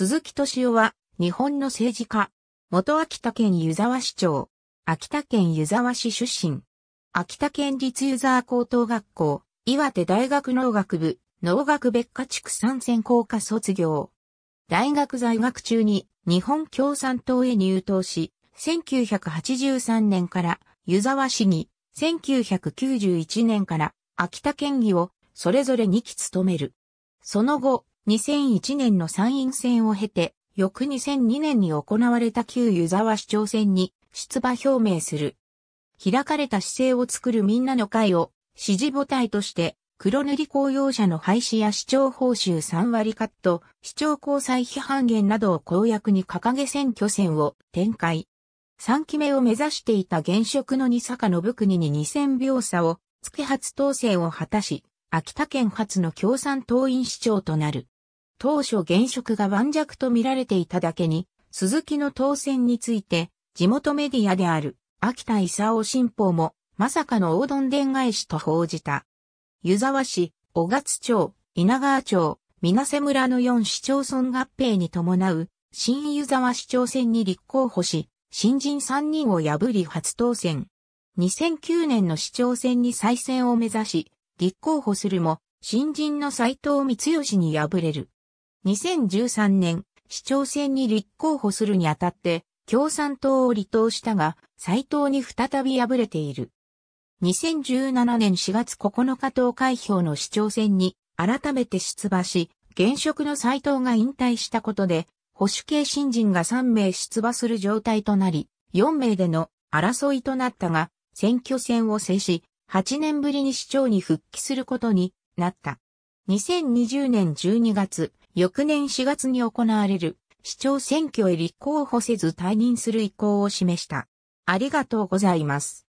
鈴木敏夫は、日本の政治家。元秋田県湯沢市長。秋田県湯沢市出身。秋田県立湯沢高等学校、岩手大学農学部、農学別科地区参戦校科卒業。大学在学中に日本共産党へ入党し、1983年から湯沢市議、1991年から秋田県議をそれぞれ2期務める。その後、2001年の参院選を経て、翌2002年に行われた旧湯沢市長選に出馬表明する。開かれた姿勢を作るみんなの会を支持母体として黒塗り公用車の廃止や市長報酬3割カット、市長交際批判減などを公約に掲げ選挙戦を展開。3期目を目指していた現職の二坂信国に2000秒差をつけ初当選を果たし、秋田県初の共産党員市長となる。当初現職が盤石と見られていただけに、鈴木の当選について、地元メディアである、秋田勲新報も、まさかの大どんでん返しと報じた。湯沢市、小勝町、稲川町、水瀬村の4市町村合併に伴う、新湯沢市長選に立候補し、新人3人を破り初当選。2009年の市長選に再選を目指し、立候補するも、新人の斎藤光義に敗れる。2013年、市長選に立候補するにあたって、共産党を離党したが、斎藤に再び敗れている。2017年4月9日投開票の市長選に改めて出馬し、現職の斎藤が引退したことで、保守系新人が3名出馬する状態となり、4名での争いとなったが、選挙戦を制し、8年ぶりに市長に復帰することになった。2020年12月、翌年4月に行われる市長選挙へ立候補せず退任する意向を示した。ありがとうございます。